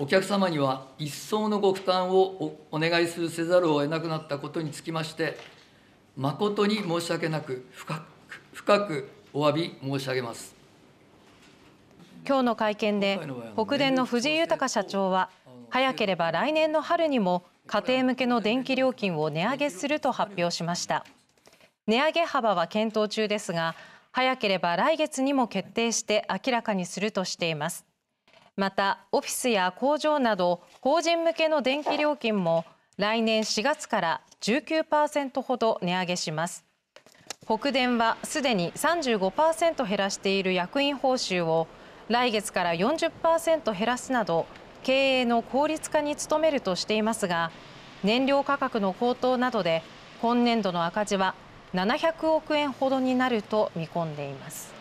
お客様には一層のご負担をお願いするせざるを得なくなったことにつきまして、誠に申し訳なく深く、深くお詫び申し上げます。今日の会見で、北電の藤井豊社長は、早ければ来年の春にも家庭向けの電気料金を値上げすると発表しました。値上げ幅は検討中ですが、早ければ来月にも決定して明らかにするとしています。またオフィスや工場など法人向けの電気料金も来年4月から19%ほど値上げします北電はすでに35%減らしている役員報酬を来月から40%減らすなど経営の効率化に努めるとしていますが燃料価格の高騰などで今年度の赤字は700億円ほどになると見込んでいます。